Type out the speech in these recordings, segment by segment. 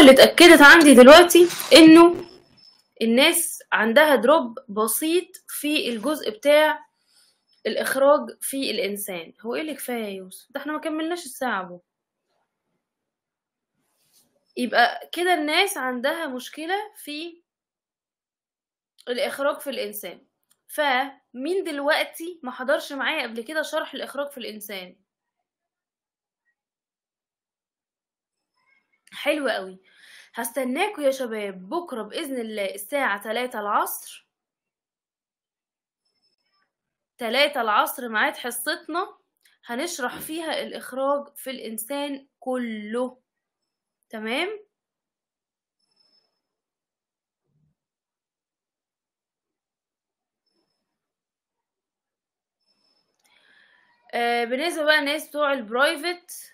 اللي اتأكدت عندي دلوقتي إنه الناس عندها دروب بسيط في الجزء بتاع الإخراج في الإنسان هو إيه اللي كفاية يا يوسف ده احنا ما كملناش الساعة بو. يبقى كده الناس عندها مشكلة في الإخراج في الإنسان فمين دلوقتي ما حضرش معايا قبل كده شرح الإخراج في الإنسان حلوة قوي هستناكم يا شباب بكرة بإذن الله الساعة تلاتة العصر تلاتة العصر ميعاد حصتنا هنشرح فيها الإخراج في الإنسان كله تمام؟ آه، بالنسبه بقى الناس بتوع البرايفت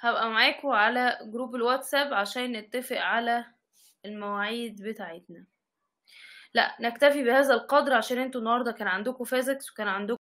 هبقى معاكوا على جروب الواتساب عشان نتفق على المواعيد بتاعتنا لا نكتفي بهذا القدر عشان انتوا النهارده كان عندكم فيزكس وكان عندكم